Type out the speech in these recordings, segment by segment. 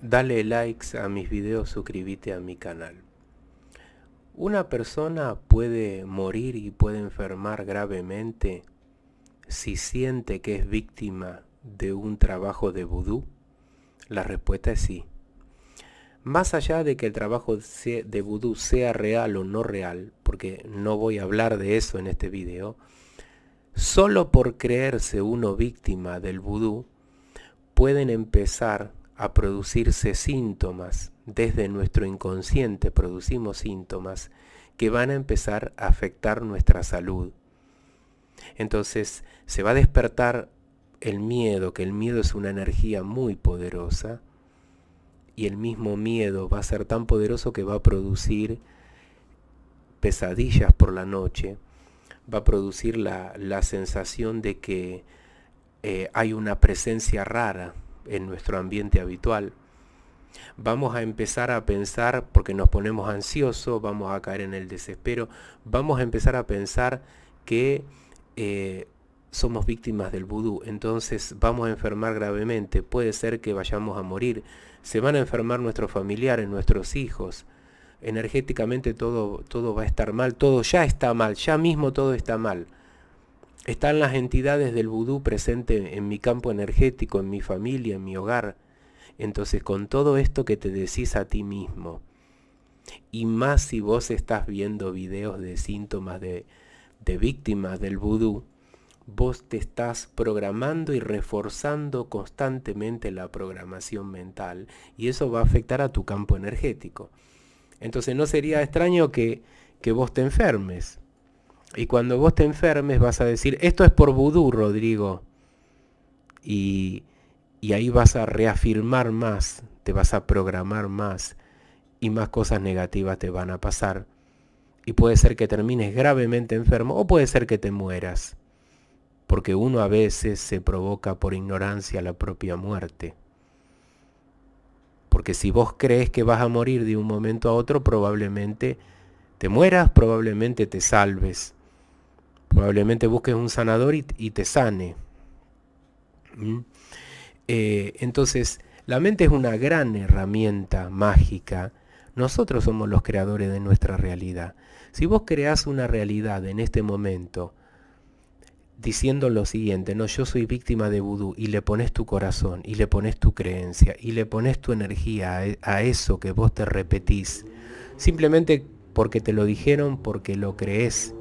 Dale likes a mis videos, suscríbete a mi canal. Una persona puede morir y puede enfermar gravemente si siente que es víctima de un trabajo de vudú. La respuesta es sí. Más allá de que el trabajo de vudú sea real o no real, porque no voy a hablar de eso en este video, solo por creerse uno víctima del vudú pueden empezar a producirse síntomas, desde nuestro inconsciente producimos síntomas que van a empezar a afectar nuestra salud. Entonces se va a despertar el miedo, que el miedo es una energía muy poderosa, y el mismo miedo va a ser tan poderoso que va a producir pesadillas por la noche, va a producir la, sensación de que eh, hay una presencia rara en nuestro ambiente habitual. Vamos a empezar a pensar, porque nos ponemos ansiosos, vamos a caer en el desespero, vamos a empezar a pensar que eh, somos víctimas del vudú, entonces vamos a enfermar gravemente, puede ser que vayamos a morir, se van a enfermar nuestros familiares, nuestros hijos, energéticamente todo, todo va a estar mal, todo ya está mal, ya mismo todo está mal. Están las entidades del vudú presente en mi campo energético, en mi familia, en mi hogar. Entonces, con todo esto que te decís a ti mismo, y más si vos estás viendo videos de síntomas de, víctimas del vudú, vos te estás programando y reforzando constantemente la programación mental y eso va a afectar a tu campo energético. Entonces no sería extraño que vos te enfermes, y cuando vos te enfermes vas a decir, esto es por vudú, Rodrigo. Y, y ahí vas a reafirmar más, te vas a programar más y más cosas negativas te van a pasar. Y puede ser que termines gravemente enfermo o puede ser que te mueras. Porque uno a veces se provoca por ignorancia la propia muerte. Porque si vos crees que vas a morir de un momento a otro, probablemente te mueras, probablemente te salves. Probablemente busques un sanador y, te sane. ¿Mm? Eh, entonces, la mente es una gran herramienta mágica. Nosotros somos los creadores de nuestra realidad. Si vos creás una realidad en este momento diciendo lo siguiente, no, yo soy víctima de vudú, y le pones tu corazón, y le pones tu creencia, y le pones tu energía a e, eso que vos te repetís, simplemente porque te lo dijeron, porque lo crees,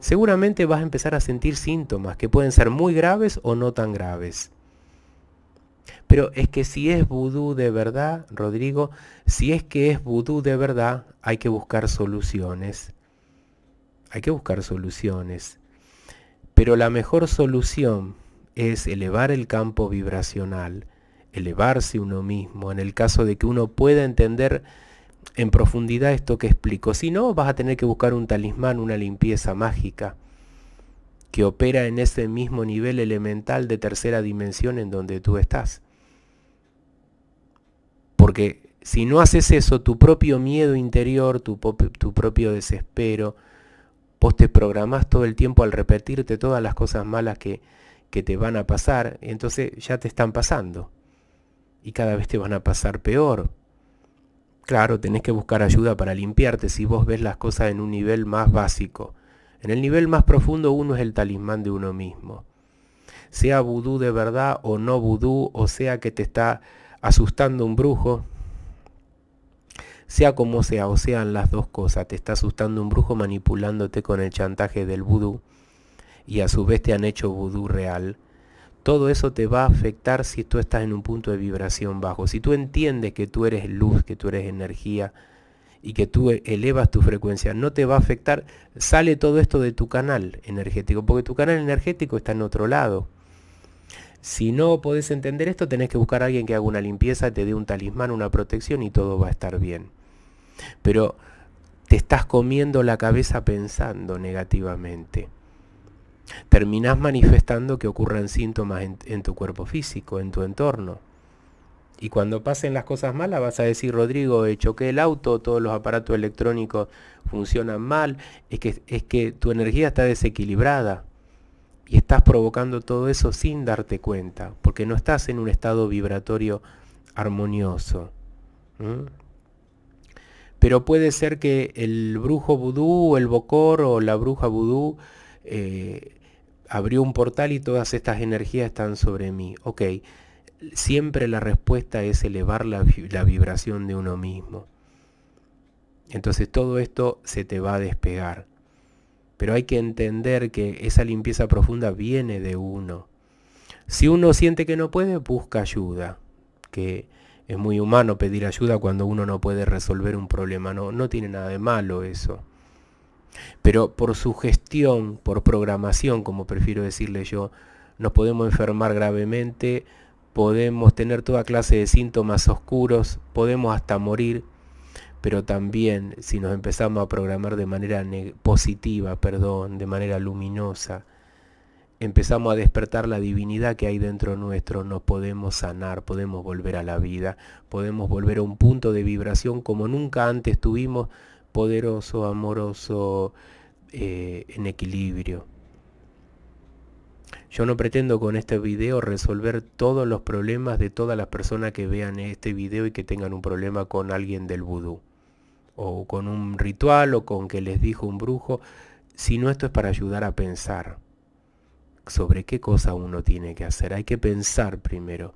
seguramente vas a empezar a sentir síntomas que pueden ser muy graves o no tan graves. Pero es que si es vudú de verdad, Rodrigo, si es que es vudú de verdad, hay que buscar soluciones. Hay que buscar soluciones. Pero la mejor solución es elevar el campo vibracional, elevarse uno mismo, en el caso de que uno pueda entender en profundidad esto que explico. Si no, vas a tener que buscar un talismán, una limpieza mágica que opera en ese mismo nivel elemental de tercera dimensión en donde tú estás. Porque si no haces eso, tu propio miedo interior, tu, propio desespero, vos te programás todo el tiempo al repetirte todas las cosas malas que, que te van a pasar, entonces ya te están pasando. Y cada vez te van a pasar peor, Claro, tenés que buscar ayuda para limpiarte si vos ves las cosas en un nivel más básico. En el nivel más profundo uno es el talismán de uno mismo. Sea vudú de verdad o no vudú, o sea que te está asustando un brujo, sea como sea, o sean las dos cosas, te está asustando un brujo manipulándote con el chantaje del vudú y a su vez te han hecho vudú real todo eso te va a afectar si tú estás en un punto de vibración bajo. Si tú entiendes que tú eres luz, que tú eres energía y que tú elevas tu frecuencia, no te va a afectar. Sale todo esto de tu canal energético, porque tu canal energético está en otro lado. Si no podés entender esto, tenés que buscar a alguien que haga una limpieza, te dé un talismán, una protección y todo va a estar bien. Pero te estás comiendo la cabeza pensando negativamente terminás manifestando que ocurran síntomas en, tu cuerpo físico, en tu entorno. Y cuando pasen las cosas malas vas a decir, Rodrigo, choqué el auto, todos los aparatos electrónicos funcionan mal, es que, es que tu energía está desequilibrada y estás provocando todo eso sin darte cuenta, porque no estás en un estado vibratorio armonioso. Pero puede ser que el brujo vudú, el bocor o la bruja vudú eh, abrió un portal y todas estas energías están sobre mí. Ok, siempre la respuesta es elevar la, la vibración de uno mismo. Entonces todo esto se te va a despegar. Pero hay que entender que esa limpieza profunda viene de uno. Si uno siente que no puede, busca ayuda. Que es muy humano pedir ayuda cuando uno no puede resolver un problema. No, no tiene nada de malo eso. Pero por su gestión, por programación, como prefiero decirle yo, nos podemos enfermar gravemente, podemos tener toda clase de síntomas oscuros, podemos hasta morir, pero también si nos empezamos a programar de manera positiva, perdón, de manera luminosa, empezamos a despertar la divinidad que hay dentro nuestro, nos podemos sanar, podemos volver a la vida, podemos volver a un punto de vibración como nunca antes tuvimos, poderoso, amoroso, eh, en equilibrio. Yo no pretendo con este video resolver todos los problemas de todas las personas que vean este video y que tengan un problema con alguien del vudú. O con un ritual o con que les dijo un brujo. Sino esto es para ayudar a pensar sobre qué cosa uno tiene que hacer. Hay que pensar primero.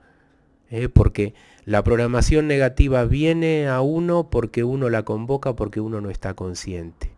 ¿eh? porque la programación negativa viene a uno porque uno la convoca, porque uno no está consciente.